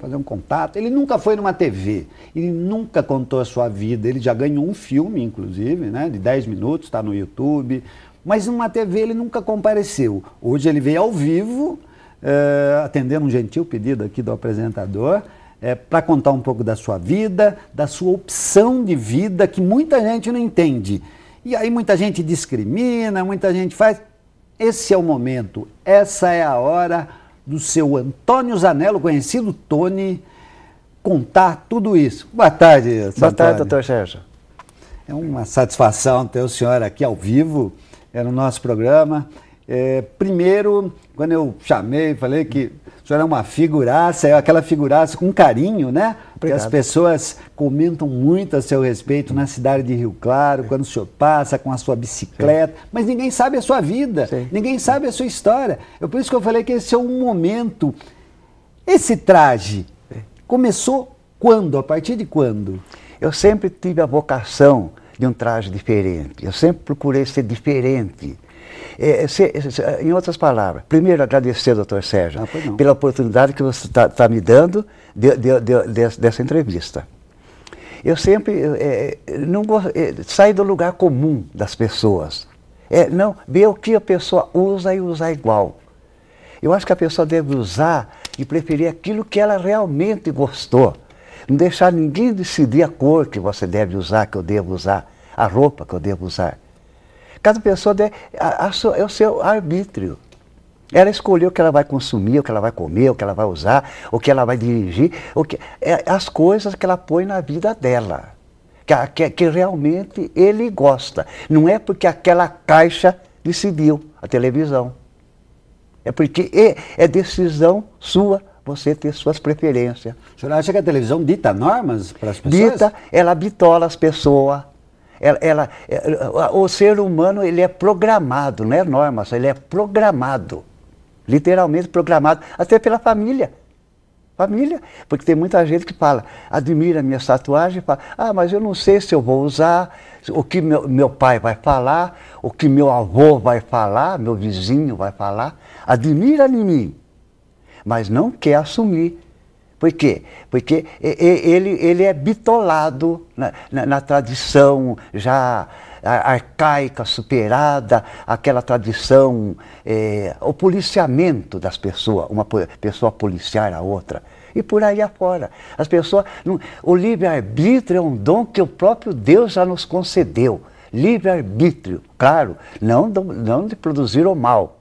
fazer um contato. Ele nunca foi numa TV, ele nunca contou a sua vida. Ele já ganhou um filme, inclusive, né, de 10 minutos, está no YouTube. Mas numa TV ele nunca compareceu. Hoje ele veio ao vivo, é, atendendo um gentil pedido aqui do apresentador, é, eh, para contar um pouco da sua vida, da sua opção de vida, que muita gente não entende. E aí muita gente discrimina, muita gente faz. Esse é o momento, essa é a hora do seu Antônio Zanello, conhecido Tony, contar tudo isso. Boa tarde, Boa tarde, doutor Sérgio. É uma satisfação ter o senhor aqui ao vivo, é, no nosso programa. É, primeiro, quando eu chamei, falei que senhor é uma figuraça, é aquela figuraça com carinho, né? Porque as pessoas comentam muito a seu respeito na cidade de Rio Claro, Sim. quando o senhor passa com a sua bicicleta, Sim. mas ninguém sabe a sua vida, Sim. ninguém sabe a sua história. É por isso que eu falei que esse é um momento. Esse traje começou quando? A partir de quando? Eu sempre tive a vocação de um traje diferente. Eu sempre procurei ser diferente. É, se, é, se, é, em outras palavras, primeiro agradecer, doutor Sérgio, ah, pela oportunidade que você está tá me dando de, de, de, dessa entrevista. Eu sempre é, não é, saio do lugar comum das pessoas. É, não, ver o que a pessoa usa e usar igual. Eu acho que a pessoa deve usar e preferir aquilo que ela realmente gostou. Não deixar ninguém decidir a cor que você deve usar, que eu devo usar, a roupa que eu devo usar. Cada pessoa é o seu arbítrio. Ela escolheu o que ela vai consumir, o que ela vai comer, o que ela vai usar, o que ela vai dirigir, o que, é, as coisas que ela põe na vida dela, que, que, que realmente ele gosta. Não é porque aquela caixa decidiu a televisão. É porque é, é decisão sua você ter suas preferências. O senhor acha que a televisão dita normas para as pessoas? Dita, ela bitola as pessoas, ela, ela, é, o ser humano ele é programado, não é norma, ele é programado, literalmente programado, até pela família. Família, porque tem muita gente que fala, admira minha tatuagem, fala, ah, mas eu não sei se eu vou usar, o que meu, meu pai vai falar, o que meu avô vai falar, meu vizinho vai falar, admira em mim, mas não quer assumir por quê? Porque ele, ele é bitolado na, na, na tradição já arcaica, superada, aquela tradição, é, o policiamento das pessoas, uma pessoa policiar a outra. E por aí afora. As pessoas. Não, o livre-arbítrio é um dom que o próprio Deus já nos concedeu. Livre-arbítrio, claro, não, não de produzir o mal.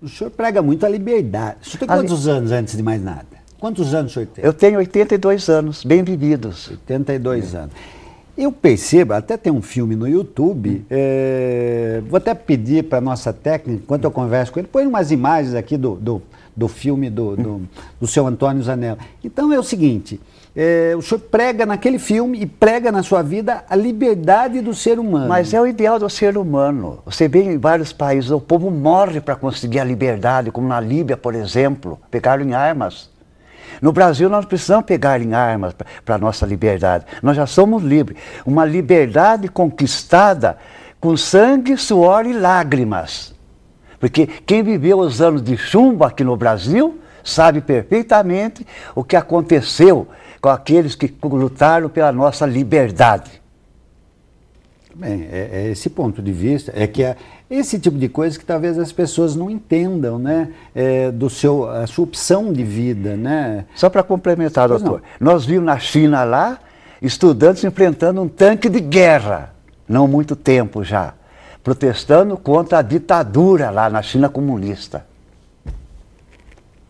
O senhor prega muito a liberdade. O senhor tem quantos li... anos antes de mais nada? Quantos anos o tem? Eu tenho 82 anos, bem vividos. 82 é. anos. Eu percebo, até tem um filme no YouTube, hum. é, vou até pedir para a nossa técnica, enquanto eu hum. converso com ele, põe umas imagens aqui do, do, do filme do, hum. do, do seu Antônio Zanella. Então é o seguinte, é, o senhor prega naquele filme e prega na sua vida a liberdade do ser humano. Mas é o ideal do ser humano. Você vê em vários países, o povo morre para conseguir a liberdade, como na Líbia, por exemplo, pegaram em armas. No Brasil, nós não precisamos pegar em armas para a nossa liberdade. Nós já somos livres. Uma liberdade conquistada com sangue, suor e lágrimas. Porque quem viveu os anos de chumbo aqui no Brasil sabe perfeitamente o que aconteceu com aqueles que lutaram pela nossa liberdade. Bem, é, é, esse ponto de vista, é que é esse tipo de coisa que talvez as pessoas não entendam, né? É, do seu, a sua opção de vida, né? Só para complementar, pois doutor, não. nós vimos na China lá, estudantes enfrentando um tanque de guerra, não muito tempo já, protestando contra a ditadura lá na China comunista.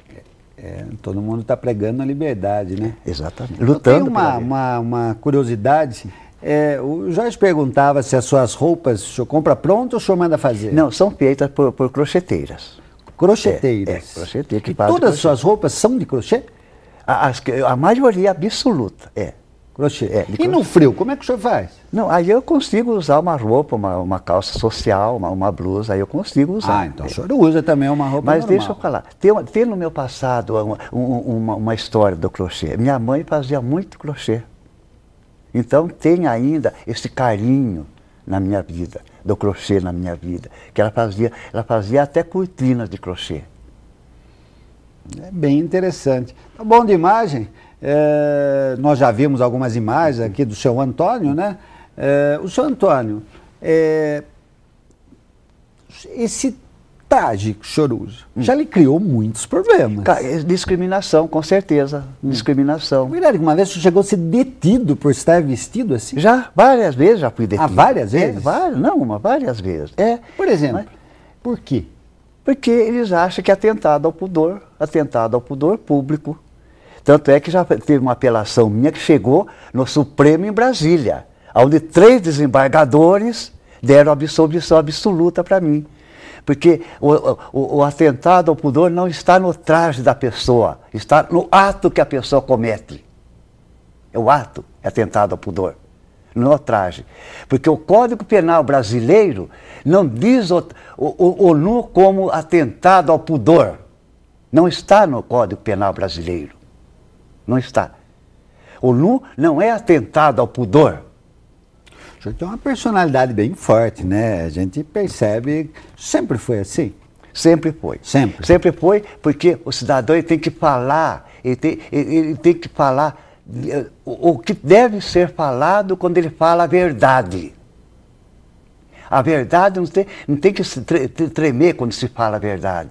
É, é todo mundo está pregando a liberdade, né? Exatamente. Lutando. Eu tenho uma, uma, uma curiosidade é, o Jorge perguntava se as suas roupas o senhor compra pronto ou o senhor manda fazer? Não, são feitas por, por crocheteiras. Crocheteiras? É, é crocheteiras que Todas as suas roupas são de crochê? A, a maioria absoluta, é. Crochê. É, e crochê. no frio, como é que o senhor faz? Não, aí eu consigo usar uma roupa, uma, uma calça social, uma, uma, blusa, aí eu consigo usar. Ah, então o senhor usa também uma roupa Mas normal. deixa eu falar, tem, tem no meu passado uma, uma, uma história do crochê. Minha mãe fazia muito crochê. Então tem ainda esse carinho na minha vida, do crochê na minha vida, que ela fazia, ela fazia até cortinas de crochê. É bem interessante. Tá bom de imagem. É, nós já vimos algumas imagens aqui do seu Antônio, né? É, o seu Antônio, é, esse Tajik choroso. Hum. Já lhe criou muitos problemas. Eh, discriminação, com certeza. Hum. Discriminação. Verdade, uma vez você chegou a ser detido por estar vestido assim? Já, várias vezes já fui ah, detido. Ah, várias é, vezes? É, várias, não, uma, várias vezes. É. Por exemplo, mas, por quê? Porque eles acham que é atentado ao pudor, atentado ao pudor público. Tanto é que já teve uma apelação minha que chegou no Supremo em Brasília, onde três desembargadores deram absolvição absoluta para mim. Porque o, o, o, atentado ao pudor não está no traje da pessoa, está no ato que a pessoa comete. É o ato é atentado ao pudor, não o traje. Porque o Código Penal brasileiro não diz o, o, o nu como atentado ao pudor. Não está no Código Penal brasileiro. Não está. O nu não é atentado ao pudor. O senhor tem uma personalidade bem forte, né? A gente percebe, sempre foi assim. Sempre foi. Sempre. Sempre foi, porque o cidadão ele tem que falar, ele tem, ele, tem que falar eh, o, que deve ser falado quando ele fala a verdade. A verdade não tem, não tem que se tremer quando se fala a verdade.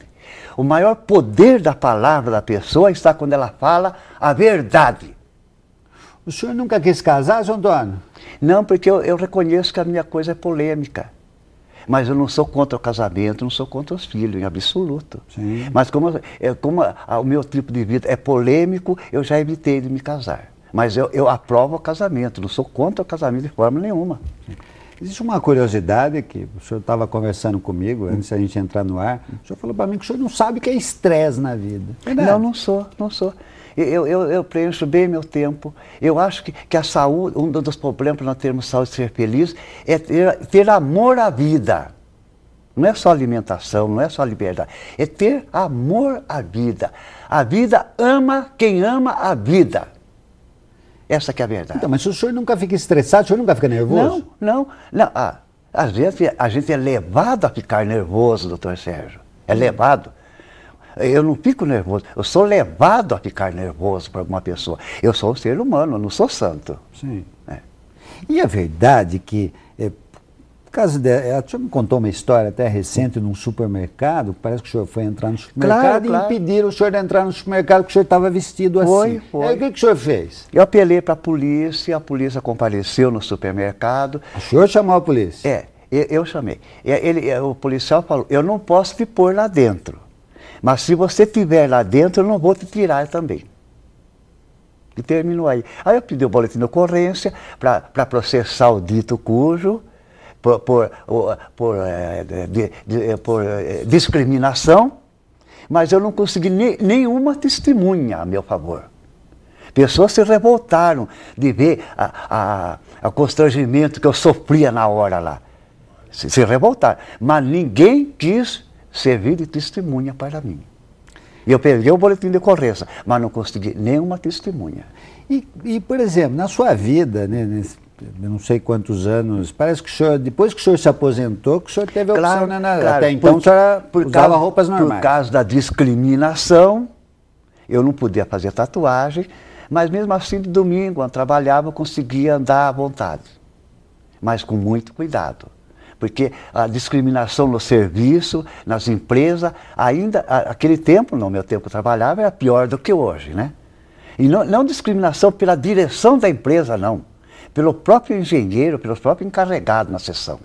O maior poder da palavra da pessoa está quando ela fala a verdade. O senhor nunca quis casar, João Dono? Não, porque eu, eu reconheço que a minha coisa é polêmica. Mas eu não sou contra o casamento, não sou contra os filhos, em absoluto. Sim. Mas como, como o meu tipo de vida é polêmico, eu já evitei de me casar. Mas eu, eu aprovo o casamento, não sou contra o casamento de forma nenhuma. Existe uma curiosidade que o senhor estava conversando comigo antes da gente entrar no ar. O senhor falou para mim que o senhor não sabe o que é estresse na vida. Verdade? Não, não sou, não sou. Eu, eu, eu preencho bem meu tempo. Eu acho que, que a saúde, um dos problemas para nós termos saúde e ser feliz é ter, ter amor à vida. Não é só alimentação, não é só liberdade. É ter amor à vida. A vida ama quem ama a vida. Essa que é a verdade. Então, mas o senhor nunca fica estressado, o senhor nunca fica nervoso? Não, não. não. Ah, às vezes a gente é levado a ficar nervoso, doutor Sérgio. É levado. Eu não fico nervoso. Eu sou levado a ficar nervoso por alguma pessoa. Eu sou um ser humano, eu não sou santo. Sim. É. E a verdade é que é, caso de, ela é, me contou uma história até recente num supermercado, parece que o senhor foi entrar no supermercado claro, e claro. impediram o senhor de entrar no supermercado porque o senhor estava vestido foi, assim. Foi, foi. o que, que o senhor fez? Eu apelei para a polícia, a polícia compareceu no supermercado. O senhor chamou a polícia? É, eu, eu chamei. Ele, o policial falou, eu não posso te pôr lá dentro. Mas se você estiver lá dentro, eu não vou te tirar também. E terminou aí. Aí eu pedi o boletim de ocorrência para processar o dito cujo por, por, por, é, de, de, por é, discriminação, mas eu não consegui ne, nenhuma testemunha a meu favor. Pessoas se revoltaram de ver o constrangimento que eu sofria na hora lá. Se, se revoltaram. Mas ninguém quis serviu de testemunha para mim. E Eu perdi o boletim de ocorrência, mas não consegui nenhuma testemunha. E, e por exemplo, na sua vida, né, nesse, não sei quantos anos, parece que o senhor, depois que o senhor se aposentou, que o senhor teve a claro, opção, né, claro, até então porque, por usava causa, roupas normais. Por causa da discriminação, eu não podia fazer tatuagem, mas mesmo assim, de domingo, quando trabalhava, eu conseguia andar à vontade, mas com muito cuidado porque a discriminação no serviço, nas empresas, ainda, aquele tempo, no meu tempo que trabalhava, era pior do que hoje, né? E não, não discriminação pela direção da empresa, não. Pelo próprio engenheiro, pelo próprio encarregado na sessão.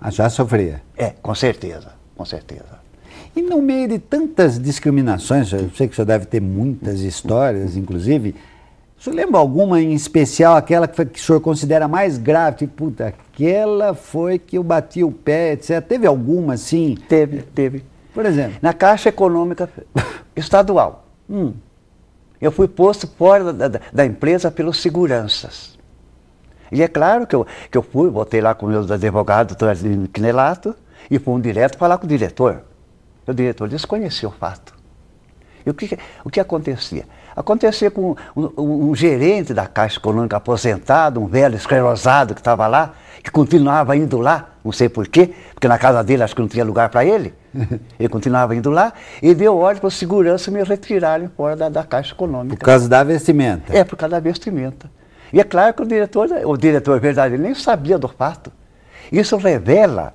Ah, já sofria? É, com certeza, com certeza. E no meio de tantas discriminações, eu sei que o senhor deve ter muitas histórias, inclusive, o senhor lembra alguma em especial, aquela que, foi, que o senhor considera mais grave? Tipo, puta, aquela foi que eu bati o pé, etc. Teve alguma, Sim, Teve, teve. Por exemplo? Na Caixa Econômica Estadual. Hum. Eu fui posto fora da, da, da empresa pelos seguranças. E é claro que eu, que eu fui, botei lá com meus advogados, Tarzinho assim, Quinelato, e fui um direto falar com o diretor. O diretor desconhecia o fato. E o que, o que acontecia? Aconteceu com um, um, um, gerente da Caixa Econômica aposentado, um velho esclerosado que estava lá, que continuava indo lá, não sei porquê, porque na casa dele acho que não tinha lugar para ele. Ele continuava indo lá e deu ordem para os segurança me retirarem fora da, da Caixa Econômica. Por causa da vestimenta? É, por causa da vestimenta. E é claro que o diretor, o diretor verdadeiro nem sabia do fato. Isso revela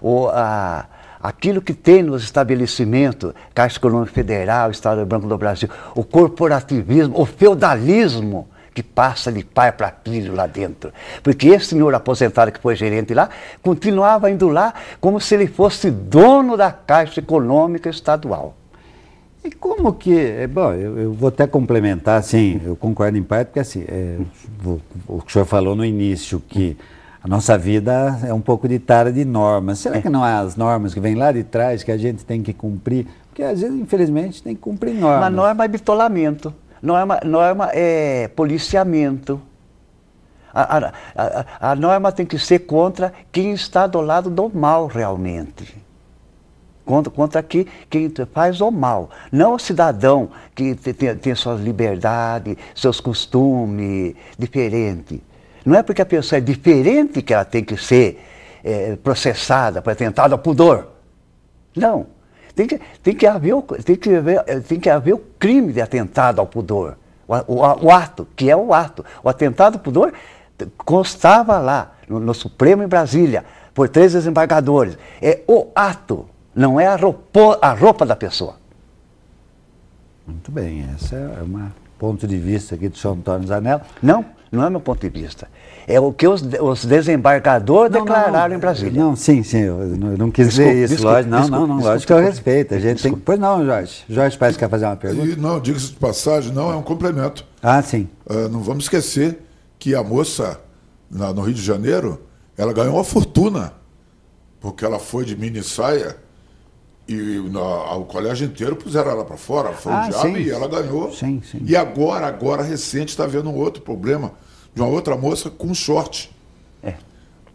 o, a, aquilo que tem nos estabelecimentos, Caixa Econômica Federal, Estado do Banco do Brasil, o corporativismo, o feudalismo que passa de pai para filho lá dentro. Porque esse senhor aposentado que foi gerente lá, continuava indo lá como se ele fosse dono da Caixa Econômica Estadual. E como que. É, bom, eu, eu, vou até complementar, assim, eu concordo em parte, porque assim, é, o, o que o senhor falou no início, que a nossa vida é um pouco ditada de normas. Será que não há as normas que vêm lá de trás que a gente tem que cumprir? Porque às vezes, infelizmente, tem que cumprir normas. Uma norma é bitolamento, norma, é norma é, é policiamento. A, a, a, a norma tem que ser contra quem está do lado do mal realmente. Contra, contra que, quem faz o mal. Não o cidadão que tem, tem sua liberdade, seus costumes diferentes não é porque a pessoa é diferente que ela tem que ser é, processada, atentado ao pudor. Não. Tem que, tem, que haver, tem, que haver, é, tem que haver o crime de atentado ao pudor. O, o, o ato, que é o ato. O atentado ao pudor constava lá, no, no Supremo em Brasília, por três desembargadores. É o ato, não é a roupa, a roupa da pessoa. Muito bem, esse é, é um ponto de vista aqui do São Antônio Zanella. Não. Não é meu ponto de vista. É o que os, os desembarcadores não, declararam não, não, em Brasília. Não, sim, sim. Eu não, eu não quis desculpa, dizer isso, desculpa, Lógico, Não, desculpa, não, não. Lógico que eu respeito. A gente tem... Pois não, Jorge. Jorge parece que quer fazer uma pergunta. E, não, diga-se de passagem, não, é um complemento. Ah, sim. Uh, não vamos esquecer que a moça, na, no Rio de Janeiro, ela ganhou uma fortuna, porque ela foi de mini saia e na, o colégio inteiro puseram ela para fora, foi ah, sim, e ela ganhou. Sim, sim. E agora, agora recente, está vendo um outro problema de uma outra moça com short. É.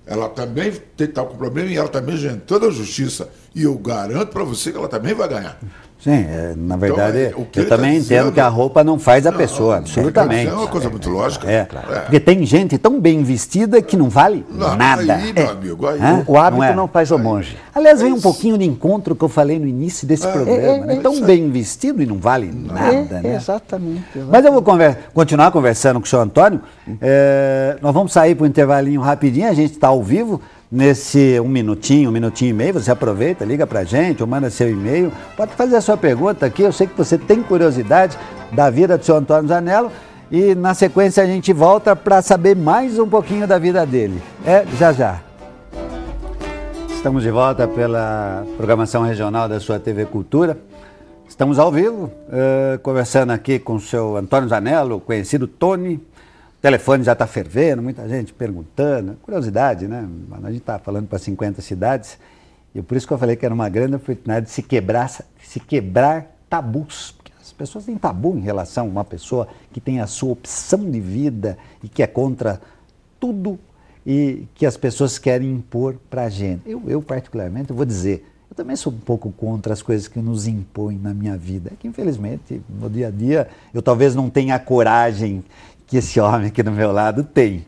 Ela também está com problema e ela também já entrou na justiça. E eu garanto para você que ela também vai ganhar. Sim, é, na então, verdade, então, eu tá também tá dizendo... entendo que a roupa não faz a não, pessoa, absolutamente. Tá é uma coisa muito é, lógica. Né? É, claro. é. Porque tem gente tão bem vestida que não vale não, nada. Aí, meu amigo, aí, é. O hábito não, não faz o monge. Aliás, vem um pouquinho do encontro que eu falei no início desse programa. É, né? Tão bem vestido e não vale nada. né? Exatamente, exatamente, Mas eu vou continuar conversando com o senhor Antônio. nós vamos sair para um intervalinho rapidinho, a gente está ao vivo nesse um minutinho, um minutinho e meio, você aproveita, liga pra gente, ou manda seu e-mail. Pode fazer a sua pergunta aqui, eu sei que você tem curiosidade da vida do seu Antônio Zanello. E na sequência a gente volta para saber mais um pouquinho da vida dele. É já já. Estamos de volta pela programação regional da sua TV Cultura. Estamos ao vivo, uh, conversando aqui com o seu Antônio Zanello, conhecido Tony, telefone já está fervendo, muita gente perguntando. Curiosidade, né? A gente está falando para 50 cidades. E por isso que eu falei que era uma grande oportunidade de se quebrar, se quebrar tabus. Porque as pessoas têm tabu em relação a uma pessoa que tem a sua opção de vida e que é contra tudo e que as pessoas querem impor para a gente. Eu, eu, particularmente, vou dizer, eu também sou um pouco contra as coisas que nos impõem na minha vida. É que, infelizmente, no dia a dia, eu talvez não tenha a coragem que esse homem aqui do meu lado tem.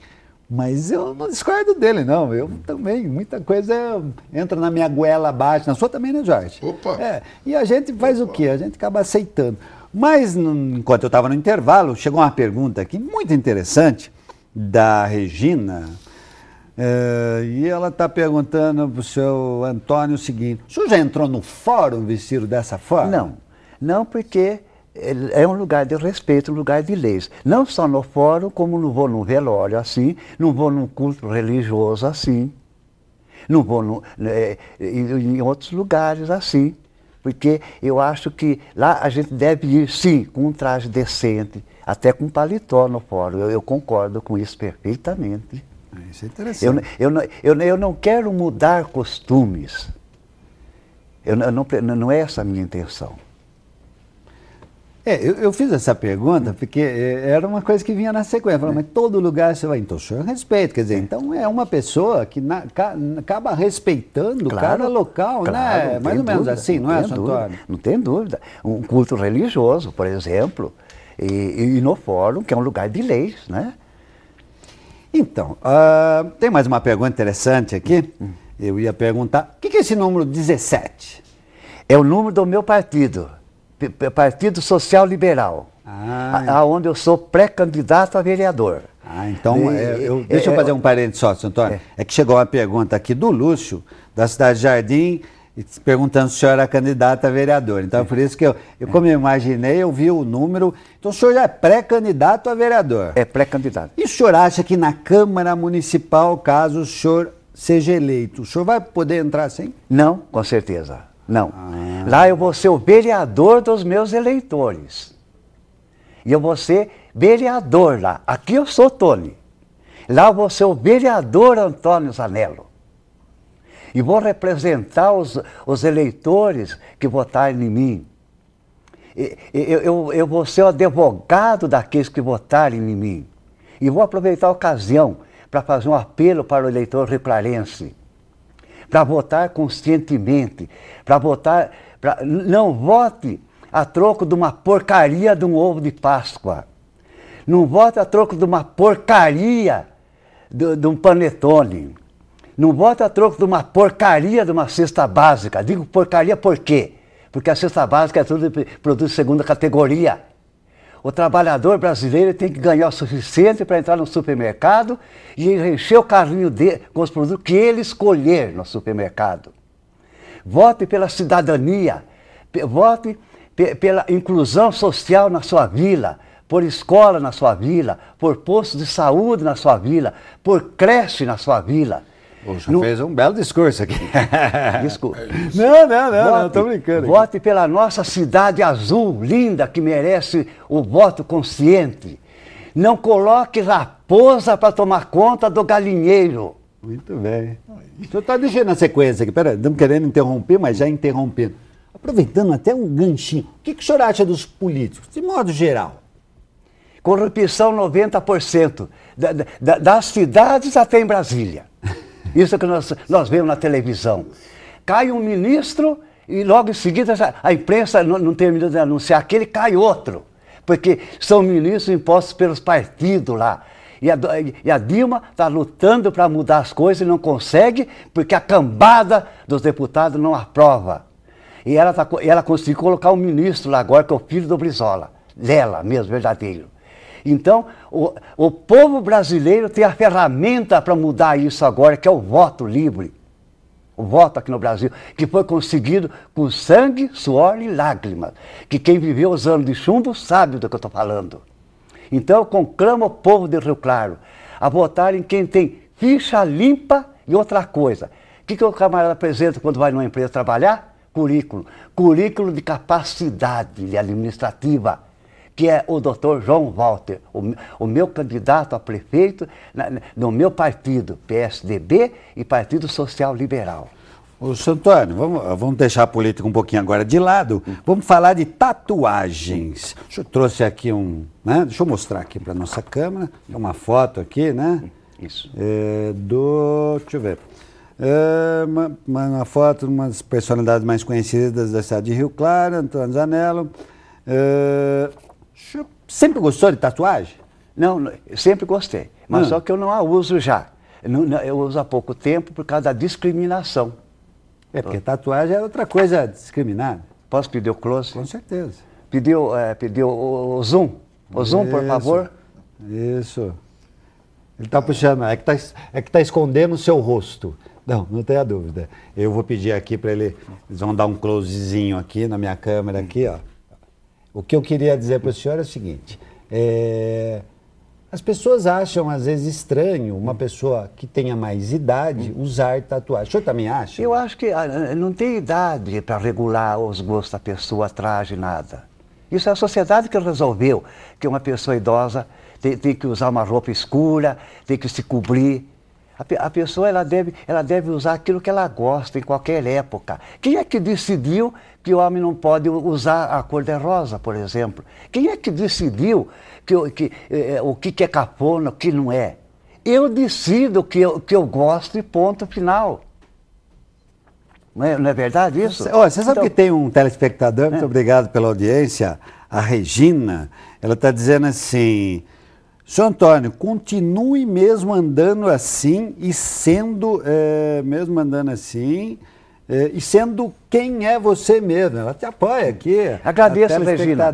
Mas eu não discordo dele, não. Eu também, muita coisa entra na minha goela abaixo, na sua também, né, Jorge? Opa! É, e a gente faz Opa. o quê? A gente acaba aceitando. Mas, enquanto eu estava no intervalo, chegou uma pergunta aqui muito interessante da Regina. É, e ela está perguntando para o seu Antônio o seguinte: o senhor já entrou no fórum vestido dessa forma? Não, não porque é um lugar de respeito, um lugar de leis. Não só no fórum, como não vou num velório assim, não vou num culto religioso assim, não vou é, em, em outros lugares assim. Porque eu acho que lá a gente deve ir, sim, com um traje decente, até com paletó no fórum. Eu, eu concordo com isso perfeitamente. Ah, isso é interessante. Eu, eu, eu, eu não quero mudar costumes. Eu, eu não, não é essa a minha intenção. É, eu, eu, fiz essa pergunta porque é, era uma coisa que vinha na sequência. Falava, é. mas todo lugar você vai, então o senhor respeita. Quer dizer, é. então é uma pessoa que na, ca, acaba respeitando claro, cada local, né? claro, né? Mais ou menos assim, não, não é, Antônio? Não tem dúvida. Um culto religioso, por exemplo, e, e no fórum, que é um lugar de leis, né? Então, uh, tem mais uma pergunta interessante aqui. Hum. Eu ia perguntar, o que, que é esse número 17? É o número do meu partido. Partido Social Liberal, ah, aonde eu sou pré-candidato a vereador. Ah, então, e, eu, deixa é, eu é, é, fazer um parênteses só, senhor Antônio. É, é. que chegou uma pergunta aqui do Lúcio, da Cidade Jardim, perguntando se o senhor era candidato a vereador. Então, é por isso que eu, eu é. como eu imaginei, eu vi o número. Então, o senhor já é pré-candidato a vereador. É pré-candidato. E o senhor acha que na Câmara Municipal, caso o senhor seja eleito, o senhor vai poder entrar assim? Não, com certeza. Não. Ah. Lá eu vou ser o vereador dos meus eleitores. E eu vou ser vereador lá. Aqui eu sou Tony. Lá eu vou ser o vereador Antônio Zanello. E vou representar os, os eleitores que votarem em mim. Eu, eu, eu vou ser o advogado daqueles que votarem em mim. E vou aproveitar a ocasião para fazer um apelo para o eleitor riplarense para votar conscientemente, para votar. Pra... Não vote a troco de uma porcaria de um ovo de Páscoa. Não vote a troco de uma porcaria de, de um panetone. Não vote a troco de uma porcaria de uma cesta básica. Digo porcaria por quê? Porque a cesta básica é tudo produto de segunda categoria. O trabalhador brasileiro tem que ganhar o suficiente para entrar no supermercado e encher o carrinho dele com os produtos que ele escolher no supermercado. Vote pela cidadania, vote pela inclusão social na sua vila, por escola na sua vila, por posto de saúde na sua vila, por creche na sua vila. O senhor no... fez um belo discurso aqui. Desculpa. É não, não, não, vote, não, brincando. Vote aqui. pela nossa cidade azul, linda, que merece o voto consciente. Não coloque raposa para tomar conta do galinheiro. Muito bem. O senhor está deixando a sequência aqui. Pera, não querendo interromper, mas já interrompendo. Aproveitando até um ganchinho, o que, que o senhor acha dos políticos, de modo geral? Corrupção 90%. Da, da, das cidades até em Brasília. Isso é que nós, nós vemos na televisão. Cai um ministro e logo em seguida a imprensa não, não termina de anunciar aquele, cai outro. Porque são ministros impostos pelos partidos lá. E a, e a Dilma está lutando para mudar as coisas e não consegue, porque a cambada dos deputados não aprova. E ela, tá, ela conseguiu colocar um ministro lá agora, que é o filho do Brizola, dela mesmo, verdadeiro. Então, o, o povo brasileiro tem a ferramenta para mudar isso agora, que é o voto livre. O voto aqui no Brasil, que foi conseguido com sangue, suor e lágrimas. Que quem viveu os anos de chumbo sabe do que eu estou falando. Então, eu conclamo o povo de Rio Claro a votar em quem tem ficha limpa e outra coisa. O que, que o camarada apresenta quando vai numa empresa trabalhar? Currículo. Currículo de capacidade administrativa que é o doutor João Walter, o, o meu candidato a prefeito na, no meu partido, PSDB e Partido Social Liberal. Ô, Santônio, vamos, ah, vamos, deixar a política um pouquinho agora de lado. Vamos falar de tatuagens. Deixa eu trouxe aqui um. Né? Deixa eu mostrar aqui para nossa câmera. É uma foto aqui, né? Isso. É, do. Deixa eu ver. É uma, uma, foto de uma das personalidades mais conhecidas da cidade de Rio Claro, Antônio Zanello. É, Sempre gostou de tatuagem? Não, sempre gostei. Mas hum. só que eu não a uso já. não, eu uso há pouco tempo por causa da discriminação. É, porque ah. tatuagem é outra coisa discriminada. Posso pedir o close? Com certeza. Pediu, é, pediu o, o zoom? O zoom, Isso. por favor? Isso. Ele está puxando, é que está é que tá escondendo o seu rosto. Não, não tenha dúvida. Eu vou pedir aqui para ele, eles vão dar um closezinho aqui na minha câmera aqui, ó. O que eu queria dizer para o senhor é o seguinte: é... as pessoas acham, às vezes, estranho uma pessoa que tenha mais idade usar tatuagem. O senhor também acha? Eu acho que ah, não tem idade para regular os gostos da pessoa, traje, nada. Isso é a sociedade que resolveu que uma pessoa idosa tem, tem que usar uma roupa escura, tem que se cobrir a, pessoa ela deve, ela deve usar aquilo que ela gosta em qualquer época. Quem é que decidiu que o homem não pode usar a cor de rosa, por exemplo? Quem é que decidiu que, que, eh, eh, o que, é capona, o que não é? Eu decido que eu, que eu gosto e ponto final. Não é, não é verdade isso? Olha, você sabe então, que tem um telespectador, muito é. obrigado pela audiência, a Regina, ela está dizendo assim. Seu Antônio, continue mesmo andando assim e sendo, é, mesmo andando assim, é, e sendo quem é você mesmo. Ela te apoia aqui. Agradeço, Regina.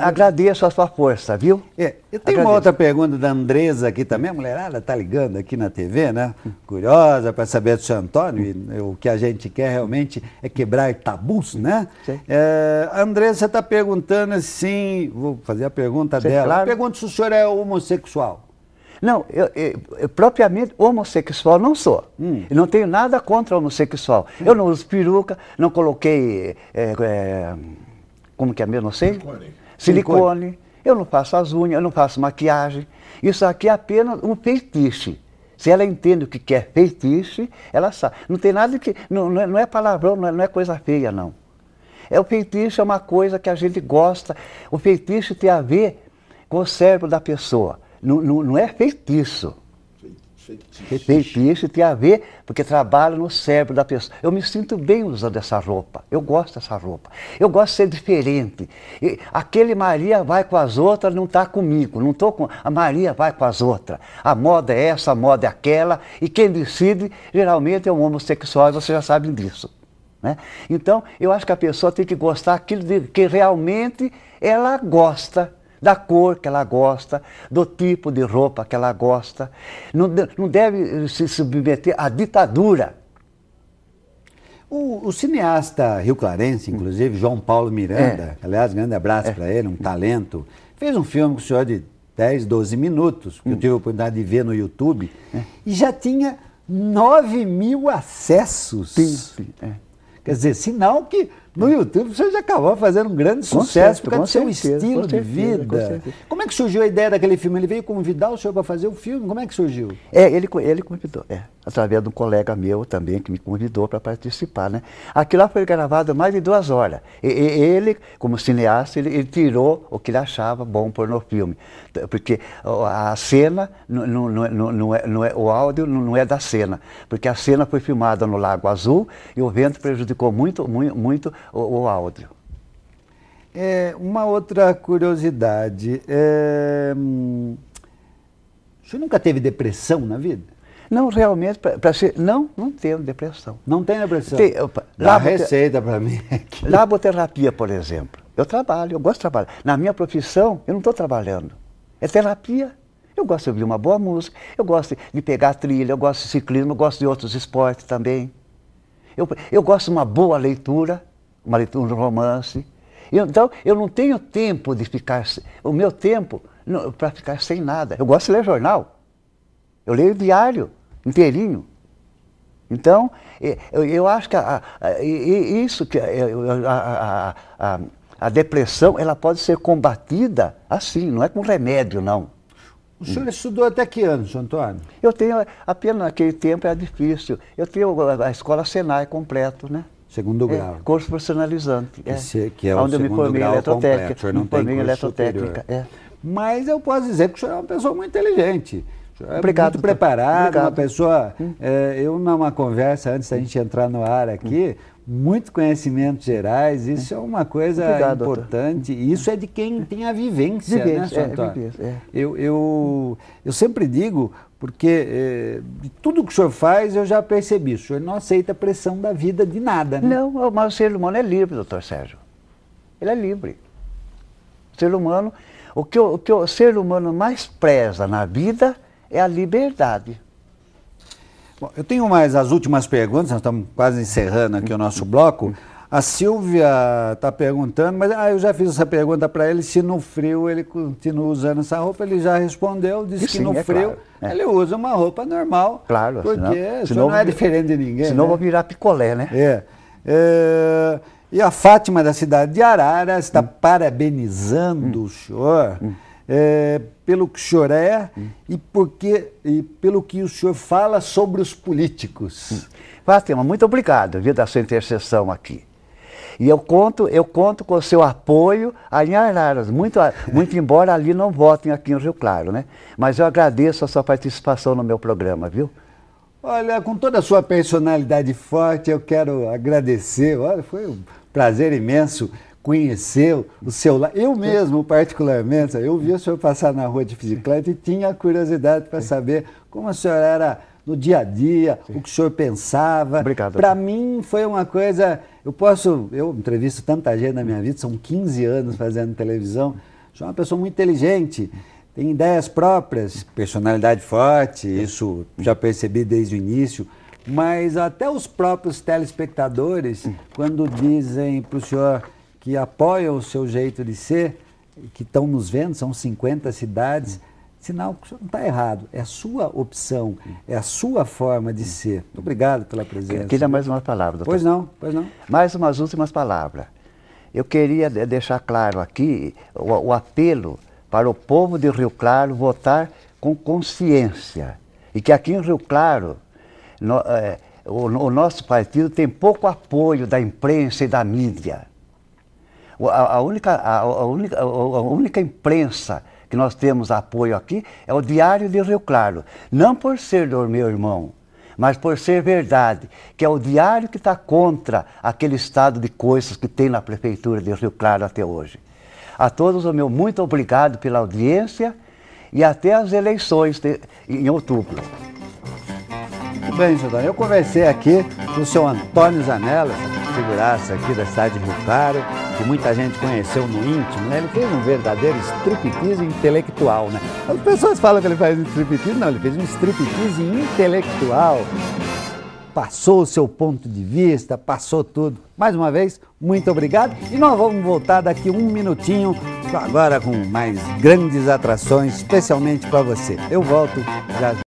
agradeço a sua força, viu? É. E tem agradeço. uma outra pergunta da Andresa aqui também. A mulherada está ligando aqui na TV, né? Curiosa para saber do seu Antônio. E o que a gente quer realmente é quebrar tabus, né? É, a Andresa está perguntando assim... Vou fazer a pergunta dela. Claro. Pergunta se o senhor é homossexual. Não, eu, eu, eu propriamente homossexual não sou. Hum. Eu não tenho nada contra homossexual. Hum. Eu não uso peruca, não coloquei. É, é, como que é mesmo? Não sei? Silicone. Silicone. Eu não faço as unhas, eu não faço maquiagem. Isso aqui é apenas um feitiço. Se ela entende o que quer é feitiço, ela sabe. Não tem nada que. Não, é, não é palavrão, não é, não é, coisa feia, não. É o feitiço é uma coisa que a gente gosta. O feitiço tem a ver com o cérebro da pessoa. Não, não, não é feitiço. Feitiço. Feitiço tem a ver, porque trabalha no cérebro da pessoa. Eu me sinto bem usando essa roupa. Eu gosto dessa roupa. Eu gosto de ser diferente. E aquele Maria vai com as outras, não está comigo. Não estou com. A Maria vai com as outras. A moda é essa, a moda é aquela. E quem decide, geralmente, é um homossexual, e vocês já sabem disso. Né? Então, eu acho que a pessoa tem que gostar aquilo de que realmente ela gosta da cor que ela gosta, do tipo de roupa que ela gosta. Não, não deve se submeter à ditadura. O, o cineasta rio-clarense, inclusive, João Paulo Miranda, é. aliás, grande abraço é. para ele, um talento, fez um filme com o senhor de 10, 12 minutos, que hum. eu tive a oportunidade de ver no YouTube, é. e já tinha 9 mil acessos. Sim, sim, é. Quer dizer, sinal que no YouTube você já acabou fazendo um grande com sucesso certo, por causa do seu certeza, estilo de vida. Com como é que surgiu a ideia daquele filme? Ele veio convidar o senhor para fazer o filme? Como é que surgiu? É, ele, ele convidou, é. Através de um colega meu também que me convidou para participar, né? Aquilo lá foi gravado mais de duas horas. E, e ele, como cineasta, ele, ele, tirou o que ele achava bom pôr no filme. Porque a cena, não, não, não, não, é, não é, o áudio não é da cena. Porque a cena foi filmada no Lago Azul e o vento prejudicou muito, muito, muito ou, ou áudio. outro? É, uma outra curiosidade. É, hum, nunca teve depressão na vida? Não, realmente, para ser. Não, não tenho depressão. Não tem depressão? Tem, opa, Dá receita para mim. Aqui. Laboterapia, por exemplo. Eu trabalho, eu gosto de trabalhar. Na minha profissão, eu não estou trabalhando. É terapia. Eu gosto de ouvir uma boa música, eu gosto de pegar trilha, eu gosto de ciclismo, eu gosto de outros esportes também. Eu, eu gosto de uma boa leitura um romance. Então, eu não tenho tempo de ficar. O meu tempo para ficar sem nada. Eu gosto de ler jornal. Eu leio diário inteirinho. Então, eu, eu acho que a, a, isso que a, a, a depressão ela pode ser combatida assim, não é com remédio, não. O senhor estudou até que ano senhor Antônio? Eu tenho, apenas naquele tempo era difícil. Eu tenho a escola Senai completo, né? Segundo é, grau. É, curso profissionalizante. É. Esse, que é, é Onde o segundo grau eletrotécnica. Completo. não me formei tem eletrotécnica. É. Mas eu posso dizer que o senhor é uma pessoa muito inteligente. É Obrigado. Muito preparado, Obrigado. uma pessoa. Hum. É, eu, numa conversa, antes da gente entrar no ar aqui, hum muito conhecimento gerais, isso é, é uma coisa Obrigado, importante. Doutor. Isso é de quem tem a vivência, vivência né, é, vivência, é. Eu, eu, eu sempre digo, porque de eh, tudo que o senhor faz, eu já percebi, o senhor não aceita a pressão da vida de nada. Né? Não, mas o ser humano é livre, doutor Sérgio. Ele é livre. O ser humano, o que o, o que o ser humano mais preza na vida é a liberdade. Bom, eu tenho mais as últimas perguntas, nós estamos quase encerrando aqui o nosso bloco. A Silvia está perguntando, mas ah, eu já fiz essa pergunta para ele, se no frio ele continua usando essa roupa, ele já respondeu, disse Sim, que no é frio claro. É. ele usa uma roupa normal. Claro, porque senão, senão não é diferente de ninguém. Senão né? vou virar picolé, né? É. é. E a Fátima da cidade de Arara está hum. parabenizando hum. o senhor. Hum é, pelo que o senhor é hum. e, porque, e pelo que o senhor fala sobre os políticos. Hum. tema muito obrigado viu, da sua intercessão aqui. E eu conto, eu conto com o seu apoio aí em Araras, muito, muito embora ali não votem aqui no Rio Claro, né? Mas eu agradeço a sua participação no meu programa, viu? Olha, com toda a sua personalidade forte, eu quero agradecer. Olha, foi um prazer imenso conheceu o seu lar. Eu mesmo, particularmente, eu vi o senhor passar na rua de bicicleta e tinha curiosidade para saber como a senhora era no dia a dia, Sim. o que o senhor pensava. Obrigado. Para mim foi uma coisa. Eu posso. Eu entrevisto tanta gente na minha vida, são 15 anos fazendo televisão. Sou uma pessoa muito inteligente, tem ideias próprias, personalidade forte, isso já percebi desde o início. Mas até os próprios telespectadores, quando dizem para o senhor que apoiam o seu jeito de ser, que estão nos vendo, são 50 cidades. Sinal que não está errado, é a sua opção, é a sua forma de ser. Obrigado pela presença. Queria mais uma palavra, doutor. Pois não, pois não. Mais umas últimas palavras. Eu queria deixar claro aqui o, o apelo para o povo de Rio Claro votar com consciência. E que aqui em Rio Claro, no, é, o, o nosso partido tem pouco apoio da imprensa e da mídia a, a, única, a, única, a única imprensa que nós temos apoio aqui é o Diário de Rio Claro. Não por ser do meu irmão, mas por ser verdade, que é o diário que está contra aquele estado de coisas que tem na Prefeitura de Rio Claro até hoje. A todos o meu muito obrigado pela audiência e até as eleições de, em outubro. Muito bem, Judão. Eu conversei aqui com o senhor Antônio Zanella figuraça aqui da cidade de Rio Claro que muita gente conheceu no íntimo, né? ele fez um verdadeiro striptease intelectual. Né? As pessoas falam que ele faz um striptease, não, ele fez um striptease intelectual. Passou o seu ponto de vista, passou tudo. Mais uma vez, muito obrigado e nós vamos voltar daqui um minutinho, agora com mais grandes atrações, especialmente para você. Eu volto já.